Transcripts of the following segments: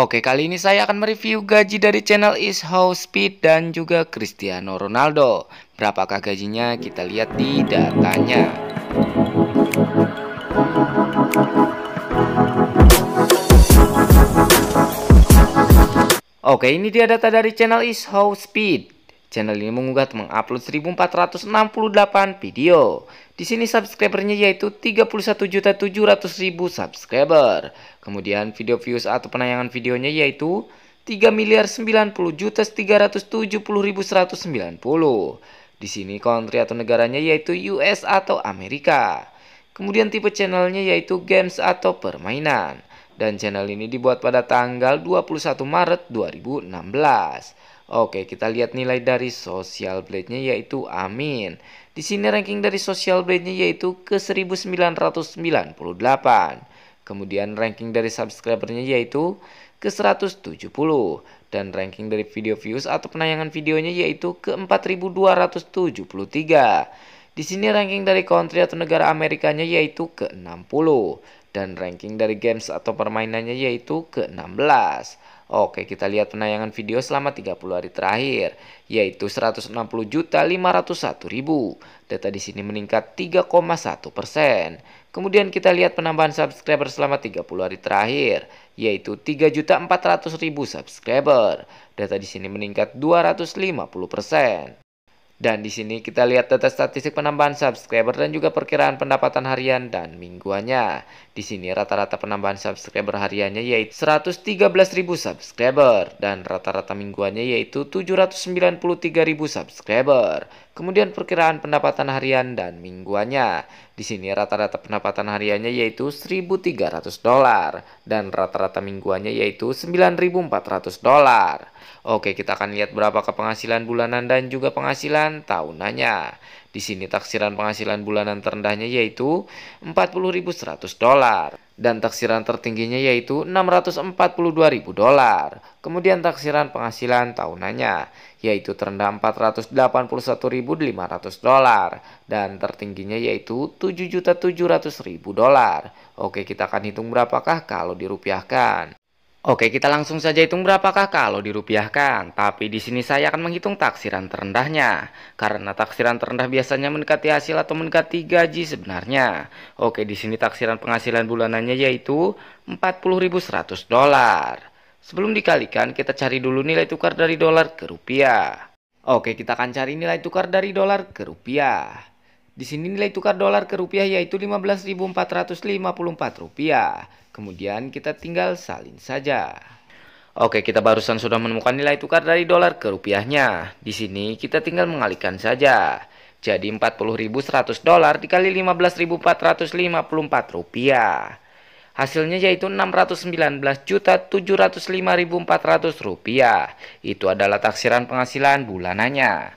Oke, kali ini saya akan mereview gaji dari channel Is How Speed dan juga Cristiano Ronaldo. Berapakah gajinya? Kita lihat di datanya. Oke, ini dia data dari channel Is How Speed. Channel ini mengunggah mengupload 1468 video. Di sini subscribernya yaitu 31.700.000 subscriber. Kemudian video views atau penayangan videonya yaitu 3 miliar 90 juta 370.190. Di sini country atau negaranya yaitu US atau Amerika. Kemudian tipe channelnya yaitu games atau permainan. Dan channel ini dibuat pada tanggal 21 Maret 2016. Oke, kita lihat nilai dari social blade-nya yaitu amin. Di sini ranking dari Social Blade-nya yaitu ke 1998. Kemudian ranking dari subscribernya yaitu ke 170 dan ranking dari video views atau penayangan videonya yaitu ke 4273. Di sini ranking dari country atau negara Amerikanya yaitu ke 60 dan ranking dari games atau permainannya yaitu ke 16. Oke, kita lihat penayangan video selama 30 hari terakhir, yaitu 160.501.000. Data di sini meningkat 3,1 persen. Kemudian kita lihat penambahan subscriber selama 30 hari terakhir, yaitu 3.400.000 subscriber. Data di sini meningkat 250 persen. Dan di sini kita lihat data statistik penambahan subscriber dan juga perkiraan pendapatan harian dan mingguannya. Di sini rata-rata penambahan subscriber hariannya yaitu 113.000 subscriber dan rata-rata mingguannya yaitu 793.000 subscriber. Kemudian perkiraan pendapatan harian dan mingguannya. Di sini rata-rata pendapatan hariannya yaitu 1.300 dolar dan rata-rata mingguannya yaitu 9.400 dolar. Oke, kita akan lihat berapa penghasilan bulanan dan juga penghasilan tahunannya. Di sini taksiran penghasilan bulanan terendahnya yaitu 40.100 dolar dan taksiran tertingginya yaitu ribu dolar. Kemudian taksiran penghasilan tahunannya yaitu terendah 481.500 dolar dan tertingginya yaitu 7.700.000 dolar. Oke, kita akan hitung berapakah kalau dirupiahkan. Oke, kita langsung saja hitung berapakah kalau dirupiahkan. Tapi di sini saya akan menghitung taksiran terendahnya. Karena taksiran terendah biasanya mendekati hasil atau mendekati gaji sebenarnya. Oke, di sini taksiran penghasilan bulanannya yaitu 40.100 dolar. Sebelum dikalikan, kita cari dulu nilai tukar dari dolar ke rupiah. Oke, kita akan cari nilai tukar dari dolar ke rupiah. Di sini nilai tukar dolar ke rupiah yaitu 15.454 rupiah. Kemudian kita tinggal salin saja. Oke, kita barusan sudah menemukan nilai tukar dari dolar ke rupiahnya. Di sini kita tinggal mengalihkan saja. Jadi 40.100 dolar dikali 15.454 rupiah. Hasilnya yaitu 619.705.400 rupiah. Itu adalah taksiran penghasilan bulanannya.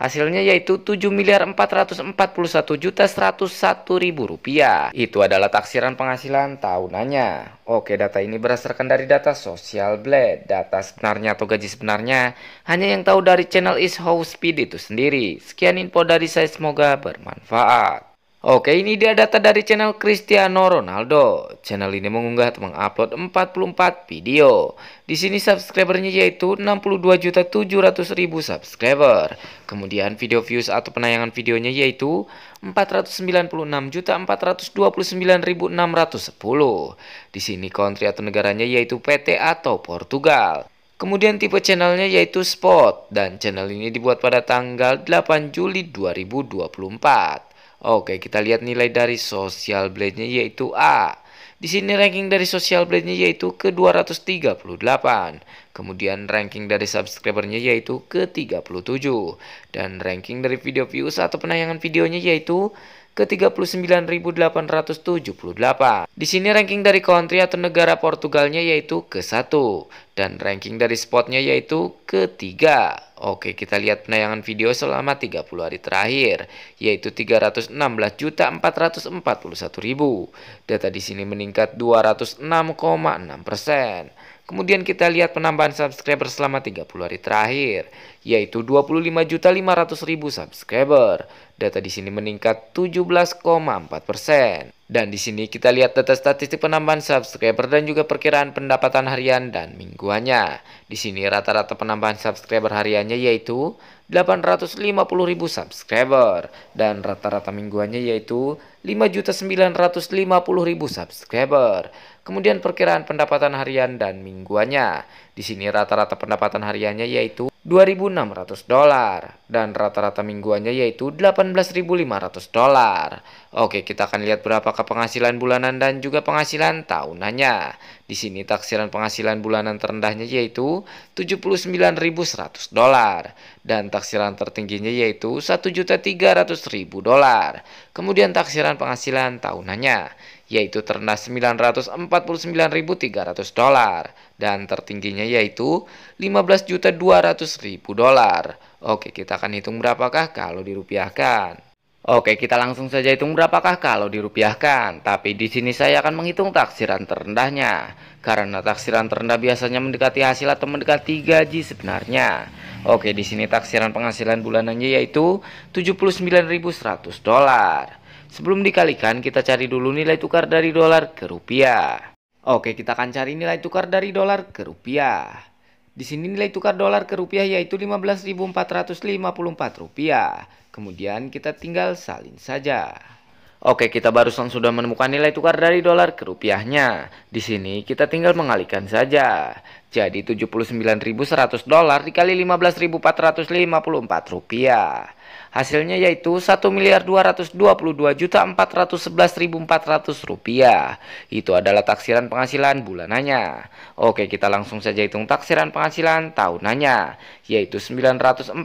Hasilnya yaitu 7 miliar 441 juta 101 ribu rupiah. Itu adalah taksiran penghasilan tahunannya. Oke, data ini berdasarkan dari data Social Blade. Data sebenarnya atau gaji sebenarnya hanya yang tahu dari channel Is How Speed itu sendiri. Sekian info dari saya, semoga bermanfaat. Oke, ini dia data dari channel Cristiano Ronaldo. Channel ini mengunggah atau mengupload 44 video. Di sini subscribernya yaitu 62.700.000 subscriber. Kemudian video views atau penayangan videonya yaitu 496.429.610. Di sini country atau negaranya yaitu PT atau Portugal. Kemudian tipe channelnya yaitu Spot dan channel ini dibuat pada tanggal 8 Juli 2024. Oke, kita lihat nilai dari Social Blade-nya yaitu A. Di sini ranking dari Social Blade-nya yaitu ke 238. Kemudian ranking dari subscribernya yaitu ke 37. Dan ranking dari video views atau penayangan videonya yaitu ke 39.878. Di sini ranking dari country atau negara Portugalnya yaitu ke 1 dan ranking dari spotnya yaitu ke 3. Oke, kita lihat penayangan video selama 30 hari terakhir, yaitu 316.441.000. Data di sini meningkat 206,6 persen. Kemudian kita lihat penambahan subscriber selama 30 hari terakhir, yaitu 25.500.000 subscriber. Data di sini meningkat 17,4 persen. Dan di sini kita lihat data statistik penambahan subscriber dan juga perkiraan pendapatan harian dan mingguannya. Di sini rata-rata penambahan subscriber hariannya yaitu 850.000 subscriber dan rata-rata mingguannya yaitu 5.950.000 subscriber. Kemudian perkiraan pendapatan harian dan mingguannya. Di sini rata-rata pendapatan hariannya yaitu 2.600 dolar dan rata-rata mingguannya yaitu 18.500 dolar. Oke, kita akan lihat berapakah penghasilan bulanan dan juga penghasilan tahunannya. Di sini taksiran penghasilan bulanan terendahnya yaitu 79.100 dolar dan taksiran tertingginya yaitu 1.300.000 dolar. Kemudian taksiran penghasilan tahunannya yaitu terendah 949.300 dolar dan tertingginya yaitu 15.200.000 dolar. Oke, kita akan hitung berapakah kalau dirupiahkan. Oke, kita langsung saja hitung berapakah kalau dirupiahkan. Tapi di sini saya akan menghitung taksiran terendahnya. Karena taksiran terendah biasanya mendekati hasil atau mendekati gaji sebenarnya. Oke, di sini taksiran penghasilan bulanannya yaitu 79.100 dolar. Sebelum dikalikan, kita cari dulu nilai tukar dari dolar ke rupiah. Oke, kita akan cari nilai tukar dari dolar ke rupiah. Di sini nilai tukar dolar ke rupiah yaitu 15.454 rupiah. Kemudian kita tinggal salin saja. Oke, kita barusan sudah menemukan nilai tukar dari dolar ke rupiahnya. Di sini kita tinggal mengalihkan saja. Jadi 79.100 dolar dikali 15.454 rupiah. Hasilnya yaitu 1 miliar 222 juta 411.400 rupiah. Itu adalah taksiran penghasilan bulanannya. Oke, kita langsung saja hitung taksiran penghasilan tahunannya, yaitu 949.300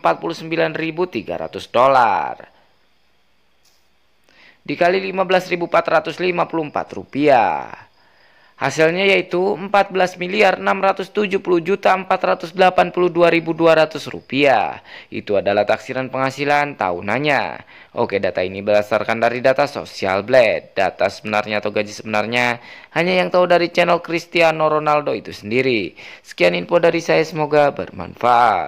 dolar dikali 15.454 rupiah. Hasilnya yaitu 14 miliar 670 juta 482.200 rupiah. Itu adalah taksiran penghasilan tahunannya. Oke, data ini berdasarkan dari data Social Blade. Data sebenarnya atau gaji sebenarnya hanya yang tahu dari channel Cristiano Ronaldo itu sendiri. Sekian info dari saya, semoga bermanfaat.